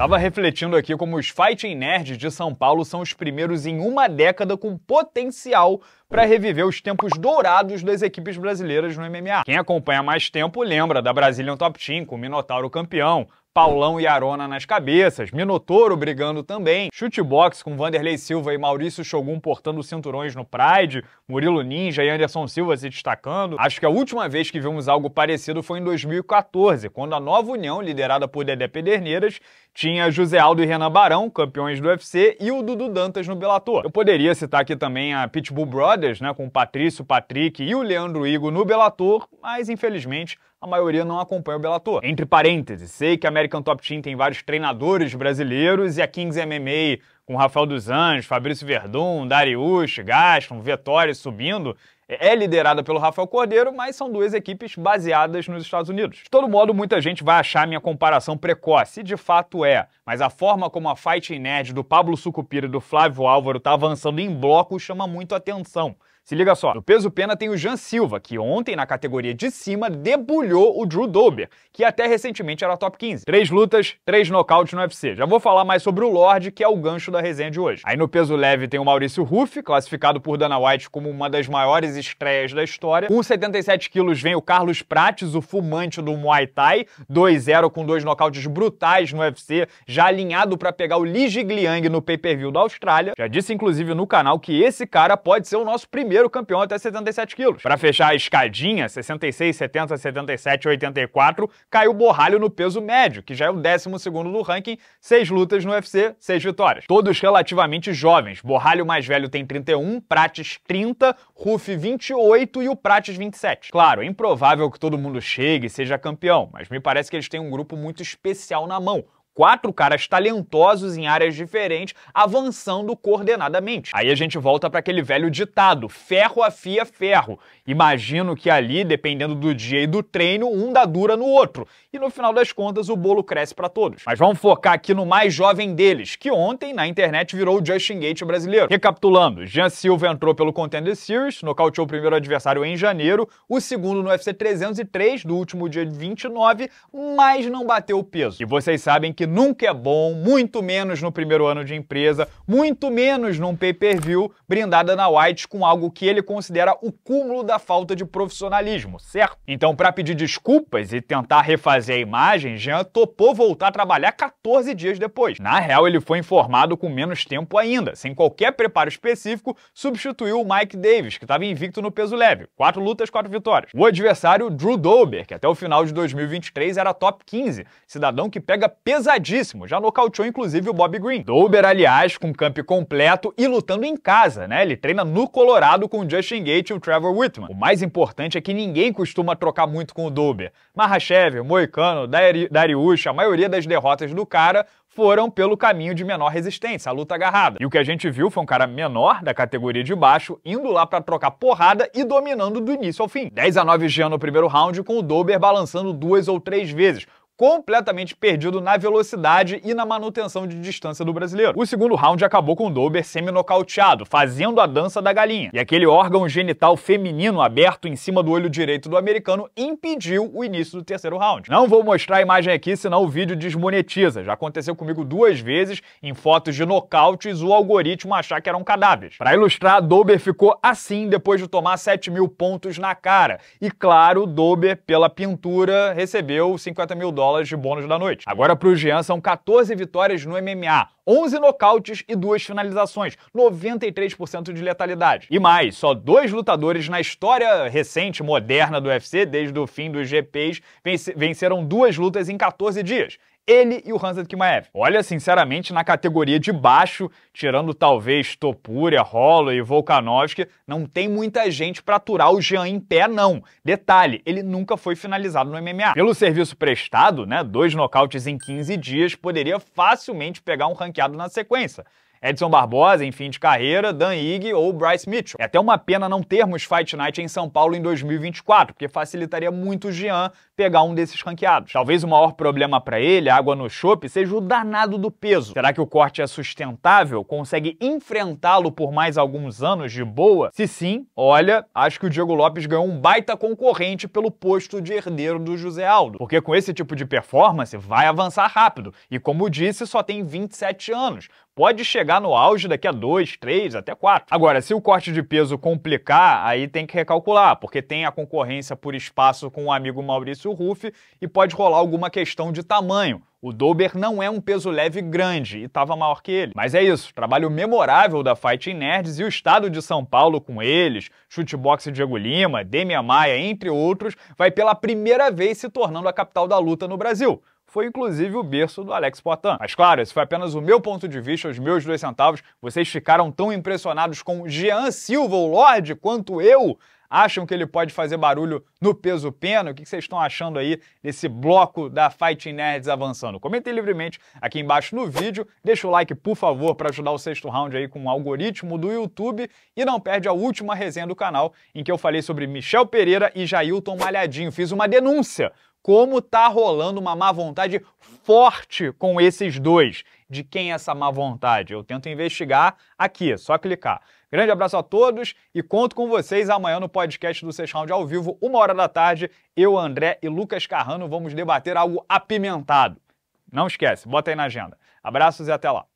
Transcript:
Tava refletindo aqui como os Fighting Nerds de São Paulo são os primeiros em uma década com potencial para reviver os tempos dourados das equipes brasileiras no MMA. Quem acompanha mais tempo lembra da Brazilian Top Team com Minotauro campeão, Paulão e Arona nas cabeças, Minotouro brigando também, chute box com Vanderlei Silva e Maurício Shogun portando cinturões no Pride, Murilo Ninja e Anderson Silva se destacando. Acho que a última vez que vimos algo parecido foi em 2014, quando a nova união, liderada por Dedé Pederneiras, tinha José Aldo e Renan Barão, campeões do UFC, e o Dudu Dantas no Bellator. Eu poderia citar aqui também a Pitbull Brothers, né, com o Patrício, Patrick e o Leandro Igo no Bellator, mas infelizmente a maioria não acompanha o Bellator. Entre parênteses, sei que a American Top Team tem vários treinadores brasileiros e a Kings MMA com Rafael dos Anjos, Fabrício Verdun, Darius, Gaston, Vettori subindo, é liderada pelo Rafael Cordeiro, mas são duas equipes baseadas nos Estados Unidos. De todo modo, muita gente vai achar minha comparação precoce, e de fato é, mas a forma como a Fighting Nerd do Pablo Sucupira e do Flávio Álvaro está avançando em bloco chama muito atenção. Se liga só, no peso pena tem o Jean Silva, que ontem na categoria de cima debulhou o Drew Dober, que até recentemente era top 15. Três lutas, três nocautes no UFC. Já vou falar mais sobre o Lorde, que é o gancho da resenha de hoje. Aí no peso leve tem o Maurício Ruff, classificado por Dana White como uma das maiores estreias da história. Com 77 quilos vem o Carlos Prates, o fumante do Muay Thai, 2-0 com dois nocautes brutais no UFC, já alinhado para pegar o Li Jigliang no pay-per-view da Austrália. Já disse inclusive no canal que esse cara pode ser o nosso primeiro primeiro campeão até 77 quilos. Para fechar a escadinha, 66, 70, 77, 84, caiu borralho no peso médio, que já é o 12 do ranking, seis lutas no UFC, seis vitórias. Todos relativamente jovens. Borralho mais velho tem 31, Prates 30, Ruff 28 e o Prates 27. Claro, é improvável que todo mundo chegue e seja campeão, mas me parece que eles têm um grupo muito especial na mão quatro caras talentosos em áreas diferentes, avançando coordenadamente. Aí a gente volta para aquele velho ditado: ferro afia ferro. Imagino que ali, dependendo do dia e do treino, um dá dura no outro. E no final das contas, o bolo cresce para todos. Mas vamos focar aqui no mais jovem deles, que ontem na internet virou o Justin Gate brasileiro. Recapitulando: Jean Silva entrou pelo Contender Series, nocauteou o primeiro adversário em janeiro, o segundo no UFC 303 do último dia 29, mas não bateu o peso. E vocês sabem que que nunca é bom, muito menos no primeiro ano de empresa, muito menos num pay-per-view, brindada na White com algo que ele considera o cúmulo da falta de profissionalismo, certo? Então, para pedir desculpas e tentar refazer a imagem, Jean topou voltar a trabalhar 14 dias depois. Na real, ele foi informado com menos tempo ainda, sem qualquer preparo específico, substituiu o Mike Davis, que estava invicto no peso leve, quatro lutas, quatro vitórias. O adversário Drew Dober, que até o final de 2023 era top 15, cidadão que pega pesadelo pesadíssimo, já nocauteou inclusive o Bob Green. Dober, aliás, com camp completo e lutando em casa, né? Ele treina no Colorado com o Justin Gate e o Trevor Whitman. O mais importante é que ninguém costuma trocar muito com o Dober. Marrachev, Moicano, Dariush, a maioria das derrotas do cara foram pelo caminho de menor resistência, a luta agarrada. E o que a gente viu foi um cara menor da categoria de baixo indo lá para trocar porrada e dominando do início ao fim. 10 a 9 Jean no primeiro round com o Dober balançando duas ou três vezes, completamente perdido na velocidade e na manutenção de distância do brasileiro. O segundo round acabou com o Dober semi-nocauteado, fazendo a dança da galinha. E aquele órgão genital feminino aberto em cima do olho direito do americano impediu o início do terceiro round. Não vou mostrar a imagem aqui, senão o vídeo desmonetiza. Já aconteceu comigo duas vezes em fotos de nocautes o algoritmo achar que eram cadáveres. Para ilustrar, Dober ficou assim depois de tomar 7 mil pontos na cara. E claro, Dober, pela pintura, recebeu 50 mil dólares dólares de bônus da noite. Agora para o Jean são 14 vitórias no MMA, 11 nocautes e duas finalizações, 93% de letalidade. E mais, só dois lutadores na história recente, moderna do UFC, desde o fim dos GPs, venceram duas lutas em 14 dias ele e o Hansa Kimaev. Olha, sinceramente, na categoria de baixo, tirando talvez Topuria, Holloway e Volkanovski, não tem muita gente para aturar o Jean em pé, não. Detalhe, ele nunca foi finalizado no MMA. Pelo serviço prestado, né, dois nocautes em 15 dias, poderia facilmente pegar um ranqueado na sequência. Edson Barbosa em fim de carreira, Dan Higg ou Bryce Mitchell. É até uma pena não termos Fight Night em São Paulo em 2024, porque facilitaria muito o Jean pegar um desses ranqueados. Talvez o maior problema para ele, a água no chope, seja o danado do peso. Será que o corte é sustentável? Consegue enfrentá-lo por mais alguns anos de boa? Se sim, olha, acho que o Diego Lopes ganhou um baita concorrente pelo posto de herdeiro do José Aldo, porque com esse tipo de performance vai avançar rápido e, como disse, só tem 27 anos pode chegar no auge daqui a dois, três, até quatro. Agora, se o corte de peso complicar, aí tem que recalcular, porque tem a concorrência por espaço com o amigo Maurício Ruff e pode rolar alguma questão de tamanho. O Dober não é um peso leve grande e estava maior que ele. Mas é isso, trabalho memorável da Fighting Nerds e o estado de São Paulo com eles, Chutebox Diego Lima, Demia Maia, entre outros, vai pela primeira vez se tornando a capital da luta no Brasil foi inclusive o berço do Alex Poitin. Mas claro, esse foi apenas o meu ponto de vista, os meus dois centavos. Vocês ficaram tão impressionados com Jean Silva, o Lorde, quanto eu? Acham que ele pode fazer barulho no peso pena? O que vocês estão achando aí desse bloco da Fighting Nerds avançando? Comentem livremente aqui embaixo no vídeo, deixa o like, por favor, para ajudar o sexto round aí com o algoritmo do YouTube e não perde a última resenha do canal em que eu falei sobre Michel Pereira e Jailton Malhadinho. Fiz uma denúncia como tá rolando uma má vontade forte com esses dois. De quem é essa má vontade? Eu tento investigar aqui, é só clicar. Grande abraço a todos e conto com vocês amanhã no podcast do Seixão de ao vivo, uma hora da tarde. Eu, André e Lucas Carrano vamos debater algo apimentado. Não esquece, bota aí na agenda. Abraços e até lá.